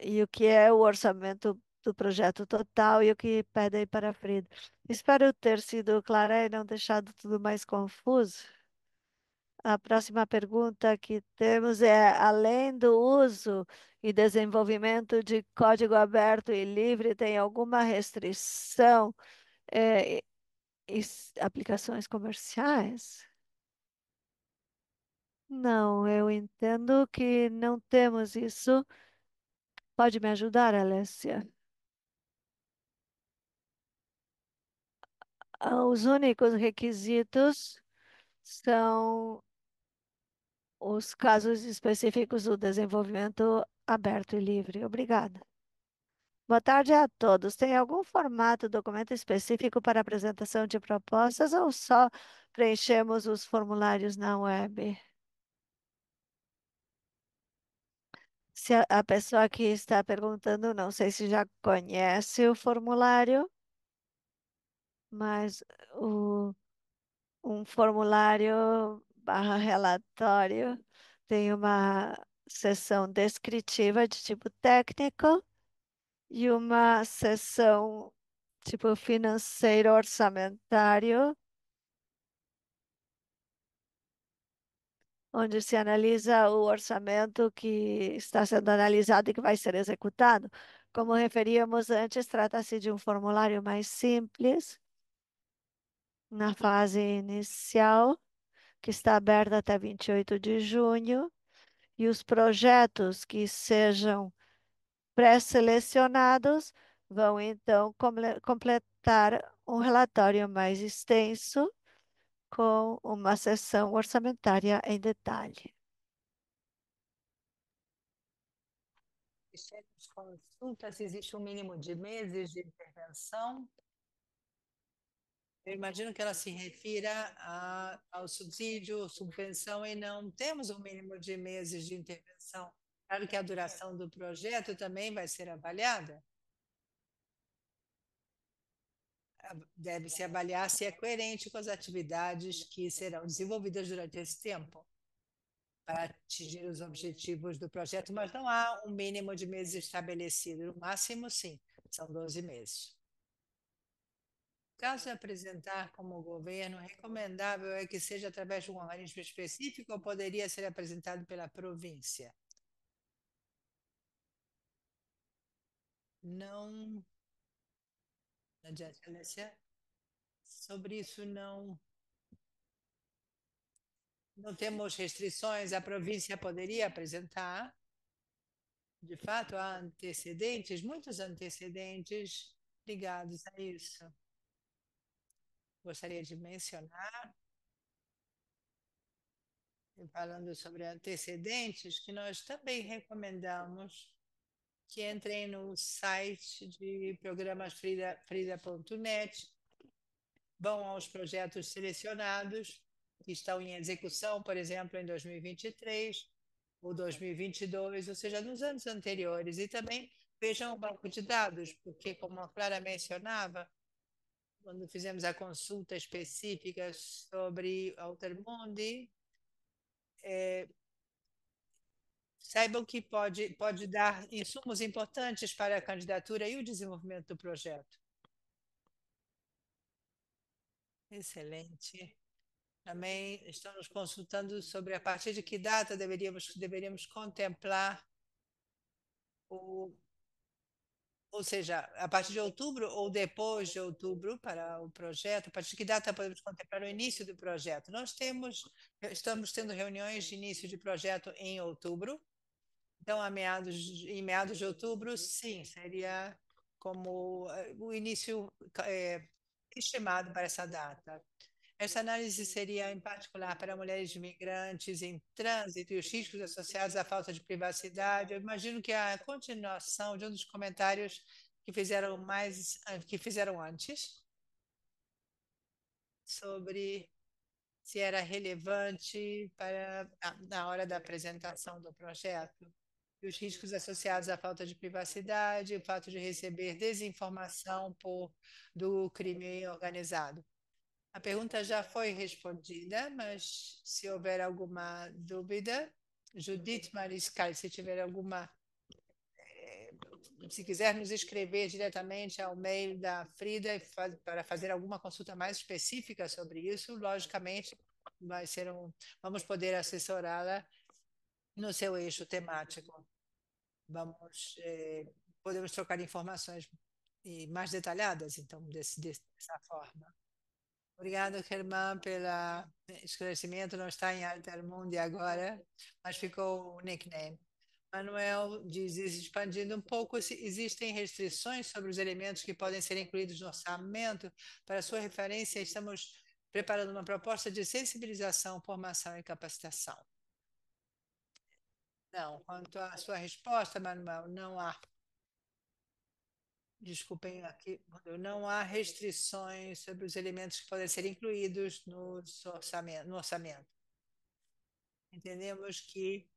e o que é o orçamento do projeto total e o que pedem para a Frida. Espero ter sido clara e não deixado tudo mais confuso. A próxima pergunta que temos é: além do uso e desenvolvimento de código aberto e livre, tem alguma restrição é, em aplicações comerciais? Não, eu entendo que não temos isso. Pode me ajudar, Alessia? Ah, os únicos requisitos são os casos específicos do desenvolvimento aberto e livre. Obrigada. Boa tarde a todos. Tem algum formato, documento específico para apresentação de propostas ou só preenchemos os formulários na web? Se a, a pessoa que está perguntando, não sei se já conhece o formulário, mas o, um formulário barra relatório, tem uma sessão descritiva de tipo técnico e uma sessão tipo financeiro orçamentário, onde se analisa o orçamento que está sendo analisado e que vai ser executado. Como referíamos antes, trata-se de um formulário mais simples na fase inicial que está aberta até 28 de junho, e os projetos que sejam pré-selecionados vão então completar um relatório mais extenso com uma sessão orçamentária em detalhe. Chegamos com assunto, se existe um mínimo de meses de intervenção. Eu imagino que ela se refira a, ao subsídio, subvenção, e não temos um mínimo de meses de intervenção. Claro que a duração do projeto também vai ser avaliada. Deve-se avaliar se é coerente com as atividades que serão desenvolvidas durante esse tempo para atingir os objetivos do projeto, mas não há um mínimo de meses estabelecido. No máximo, sim, são 12 meses. Caso apresentar como governo, é recomendável é que seja através de um organismo específico ou poderia ser apresentado pela província? Não. Sobre isso, não. Não temos restrições, a província poderia apresentar. De fato, há antecedentes, muitos antecedentes ligados a isso gostaria de mencionar, falando sobre antecedentes, que nós também recomendamos que entrem no site de programas frida.net, vão aos projetos selecionados que estão em execução, por exemplo, em 2023 ou 2022, ou seja, nos anos anteriores, e também vejam o banco de dados, porque, como a Clara mencionava, quando fizemos a consulta específica sobre Altermundi, é, saibam que pode, pode dar insumos importantes para a candidatura e o desenvolvimento do projeto. Excelente. Também estamos consultando sobre a partir de que data deveríamos, deveríamos contemplar o ou seja, a partir de outubro ou depois de outubro para o projeto, a partir de que data podemos contemplar o início do projeto? Nós temos, estamos tendo reuniões de início de projeto em outubro, então a meados, em meados de outubro, sim, seria como eh, o início é, estimado para essa data. Essa análise seria, em particular, para mulheres migrantes em trânsito e os riscos associados à falta de privacidade. Eu imagino que a continuação de um dos comentários que fizeram mais, ah, que fizeram antes, sobre se era relevante para ah, na hora da apresentação do projeto e os riscos associados à falta de privacidade, o fato de receber desinformação por, do crime organizado. A pergunta já foi respondida, mas se houver alguma dúvida, Judith Mariscal, se tiver alguma. Eh, se quiser nos escrever diretamente ao mail da Frida para fazer alguma consulta mais específica sobre isso, logicamente vai ser um, vamos poder assessorá-la no seu eixo temático. Vamos, eh, podemos trocar informações mais detalhadas, então, desse, dessa forma. Obrigado, Germán, pelo esclarecimento. Não está em Altermundi agora, mas ficou o nickname. Manuel diz, expandindo um pouco, se existem restrições sobre os elementos que podem ser incluídos no orçamento. Para sua referência, estamos preparando uma proposta de sensibilização, formação e capacitação. Não, quanto à sua resposta, Manuel, não há desculpem aqui, não há restrições sobre os elementos que podem ser incluídos no orçamento. No orçamento. Entendemos que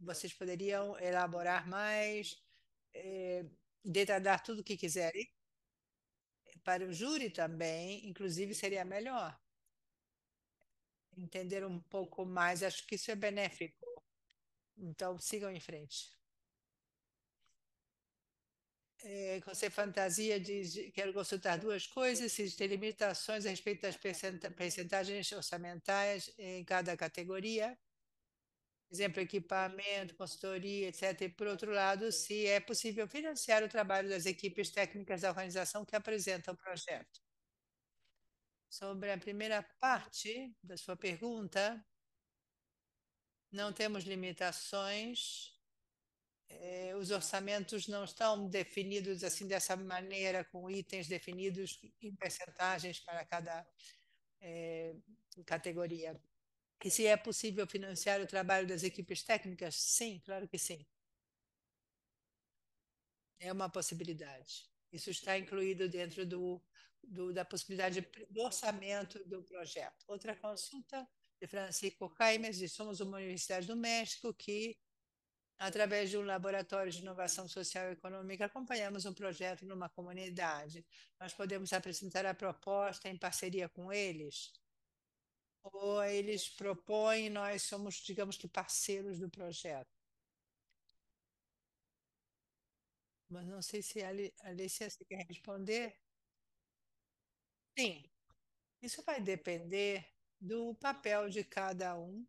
vocês poderiam elaborar mais, é, detalhar tudo o que quiserem. Para o júri também, inclusive, seria melhor entender um pouco mais. Acho que isso é benéfico. Então, sigam em frente. É, quando você fantasia, diz: quero consultar duas coisas, se tem limitações a respeito das percentagens orçamentais em cada categoria. Exemplo, equipamento, consultoria, etc. E, por outro lado, se é possível financiar o trabalho das equipes técnicas da organização que apresentam o projeto. Sobre a primeira parte da sua pergunta, não temos limitações eh, os orçamentos não estão definidos assim dessa maneira, com itens definidos em percentagens para cada eh, categoria. E se é possível financiar o trabalho das equipes técnicas? Sim, claro que sim. É uma possibilidade. Isso está incluído dentro do, do da possibilidade do orçamento do projeto. Outra consulta de Francisco Caimes, somos uma universidade do México que Através de um laboratório de inovação social e econômica, acompanhamos um projeto numa comunidade. Nós podemos apresentar a proposta em parceria com eles? Ou eles propõem, nós somos, digamos que, parceiros do projeto? Mas não sei se a Alicia quer responder. Sim, isso vai depender do papel de cada um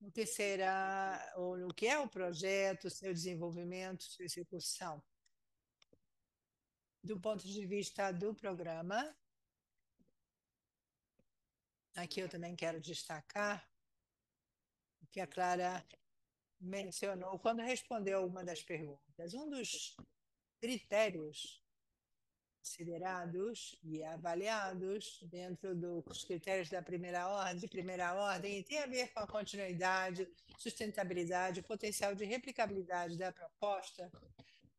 o que será, ou o que é o projeto, seu desenvolvimento, sua execução. Do ponto de vista do programa, aqui eu também quero destacar o que a Clara mencionou quando respondeu uma das perguntas. Um dos critérios considerados e avaliados dentro dos critérios da primeira ordem, primeira ordem, e tem a ver com a continuidade, sustentabilidade, potencial de replicabilidade da proposta,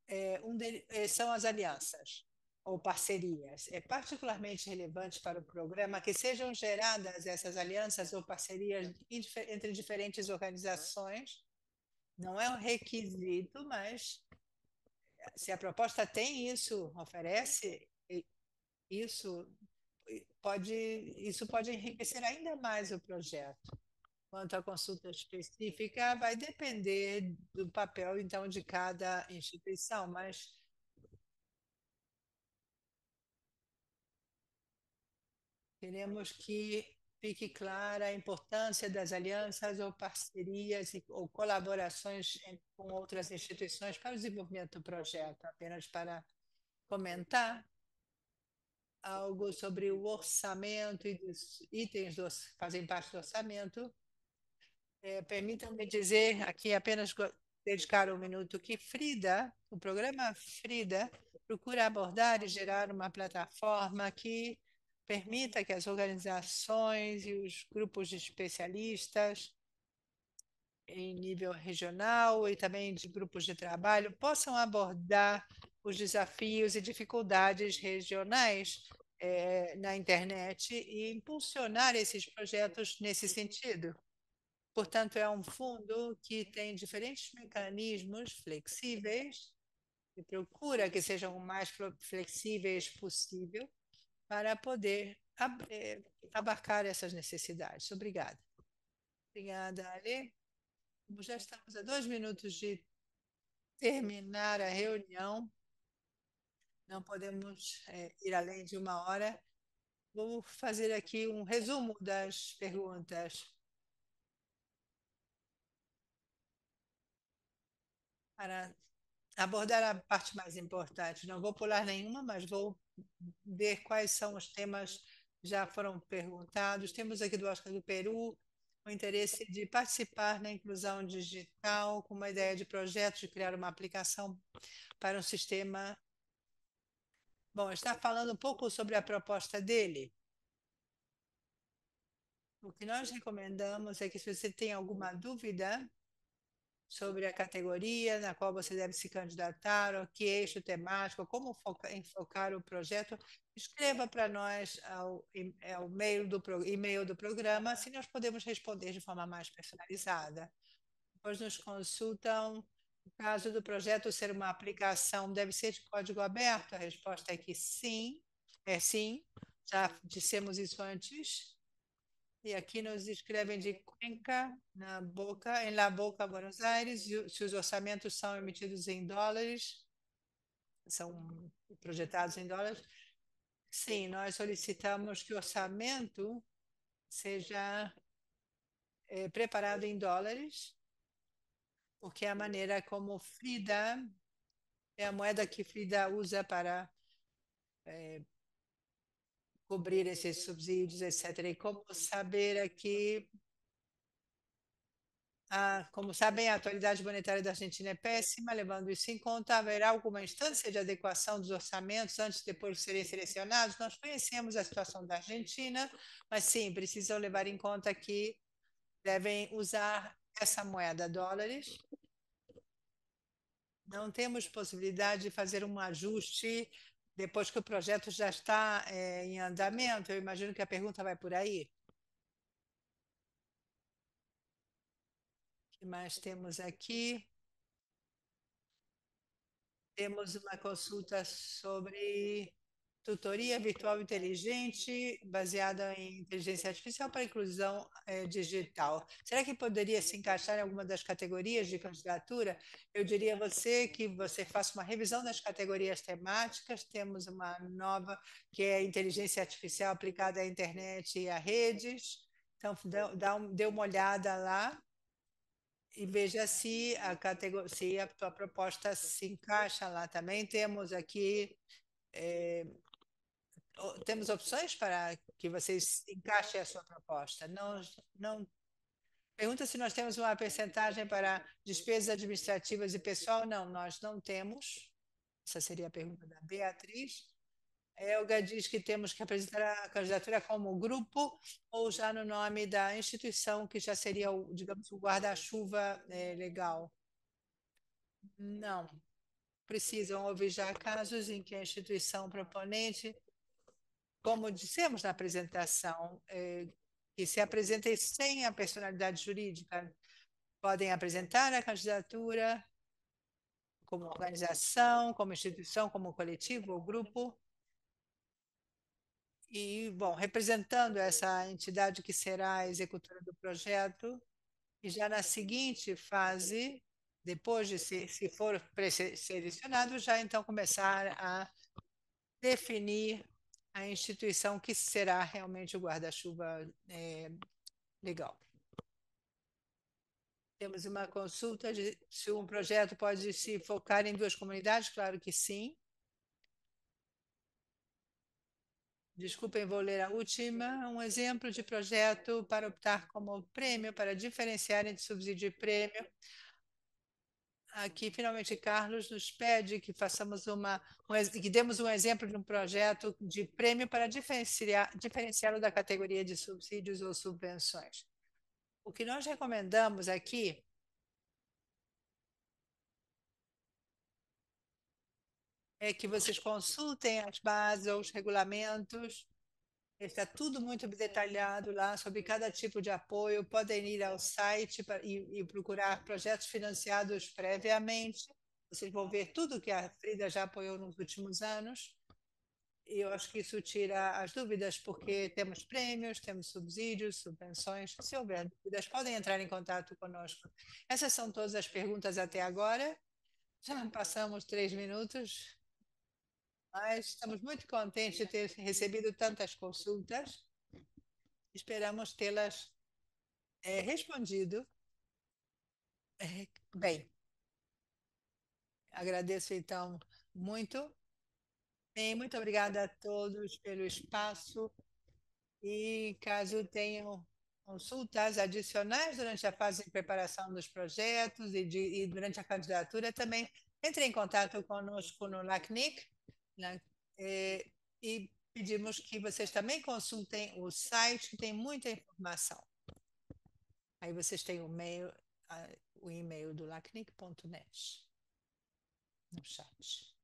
é, um de, é, são as alianças ou parcerias. É particularmente relevante para o programa que sejam geradas essas alianças ou parcerias entre diferentes organizações. Não é um requisito, mas se a proposta tem isso, oferece uhum. isso, pode, isso pode enriquecer ainda mais o projeto. Quanto à consulta específica, vai depender do papel, então, de cada instituição, mas queremos que fique clara a importância das alianças ou parcerias e, ou colaborações com outras instituições para o desenvolvimento do projeto. Apenas para comentar algo sobre o orçamento e dos itens que fazem parte do orçamento. É, Permitam-me dizer aqui apenas dedicar um minuto que Frida, o programa Frida, procura abordar e gerar uma plataforma que permita que as organizações e os grupos de especialistas em nível regional e também de grupos de trabalho possam abordar os desafios e dificuldades regionais é, na internet e impulsionar esses projetos nesse sentido. Portanto, é um fundo que tem diferentes mecanismos flexíveis e procura que sejam o mais flexíveis possível para poder eh, abarcar essas necessidades. Obrigada. Obrigada, Ale. Já estamos a dois minutos de terminar a reunião. Não podemos é, ir além de uma hora. Vou fazer aqui um resumo das perguntas. Para abordar a parte mais importante. Não vou pular nenhuma, mas vou ver quais são os temas que já foram perguntados. Temos aqui do Oscar do Peru o interesse de participar na inclusão digital, com uma ideia de projeto de criar uma aplicação para um sistema. Bom, está falando um pouco sobre a proposta dele. O que nós recomendamos é que se você tem alguma dúvida, sobre a categoria na qual você deve se candidatar, o que eixo temático, como focar enfocar o projeto, escreva para nós ao, é, ao e-mail do, e-mail do programa, assim nós podemos responder de forma mais personalizada. Depois nos consultam o caso do projeto ser uma aplicação, deve ser de código aberto? A resposta é que sim, é sim, já dissemos isso antes. E aqui nos escrevem de Cuenca, na Boca, em La Boca, Buenos Aires, se os orçamentos são emitidos em dólares, são projetados em dólares. Sim, nós solicitamos que o orçamento seja é, preparado em dólares, porque é a maneira como Frida, é a moeda que Frida usa para é, cobrir esses subsídios, etc. E como saber aqui, como sabem, a atualidade monetária da Argentina é péssima, levando isso em conta, haverá alguma instância de adequação dos orçamentos antes e depois de serem selecionados? Nós conhecemos a situação da Argentina, mas sim, precisam levar em conta que devem usar essa moeda dólares. Não temos possibilidade de fazer um ajuste depois que o projeto já está é, em andamento? Eu imagino que a pergunta vai por aí. O que mais temos aqui? Temos uma consulta sobre Tutoria virtual inteligente, baseada em inteligência artificial para inclusão é, digital. Será que poderia se encaixar em alguma das categorias de candidatura? Eu diria a você que você faça uma revisão das categorias temáticas. Temos uma nova que é inteligência artificial aplicada à internet e a redes. Então, dá, dê uma olhada lá e veja se a, categoria, se a tua proposta se encaixa lá também. Temos aqui é, Oh, temos opções para que vocês encaixem a sua proposta. Não, não pergunta se nós temos uma percentagem para despesas administrativas e pessoal. Não, nós não temos. Essa seria a pergunta da Beatriz. A Elga diz que temos que apresentar a candidatura como grupo ou já no nome da instituição, que já seria, o, digamos, o guarda-chuva é, legal. Não. Precisam ouvir já casos em que a instituição proponente como dissemos na apresentação, é, que se apresentem sem a personalidade jurídica, podem apresentar a candidatura como organização, como instituição, como coletivo ou grupo. E, bom, representando essa entidade que será a executora do projeto, e já na seguinte fase, depois de se, se for selecionado, já então começar a definir a instituição que será realmente o guarda-chuva é, legal. Temos uma consulta de se um projeto pode se focar em duas comunidades, claro que sim. Desculpem, vou ler a última. Um exemplo de projeto para optar como prêmio, para diferenciar entre subsídio e prêmio aqui finalmente Carlos nos pede que façamos uma um, que demos um exemplo de um projeto de prêmio para diferenciar diferenciá-lo da categoria de subsídios ou subvenções. O que nós recomendamos aqui é que vocês consultem as bases ou os regulamentos Está tudo muito detalhado lá sobre cada tipo de apoio. Podem ir ao site pra, e, e, procurar projetos financiados previamente. Vocês vão ver tudo que a Frida já apoiou nos últimos anos. E eu acho que isso tira as dúvidas, porque temos prêmios, temos subsídios, subvenções. Se houver dúvidas, podem entrar em contato conosco. Essas são todas as perguntas até agora. Já passamos três minutos. Nós estamos muito contentes de ter recebido tantas consultas. Esperamos tê-las é, respondido. É, bem, agradeço então muito. Bem, muito obrigada a todos pelo espaço. E caso tenham consultas adicionais durante a fase de preparação dos projetos e, de, e durante a candidatura, também entre em contato conosco no LACNIC né? É, e pedimos que vocês também consultem o site, que tem muita informação. Aí vocês têm o e-mail, o e-mail do lacnic.net no chat.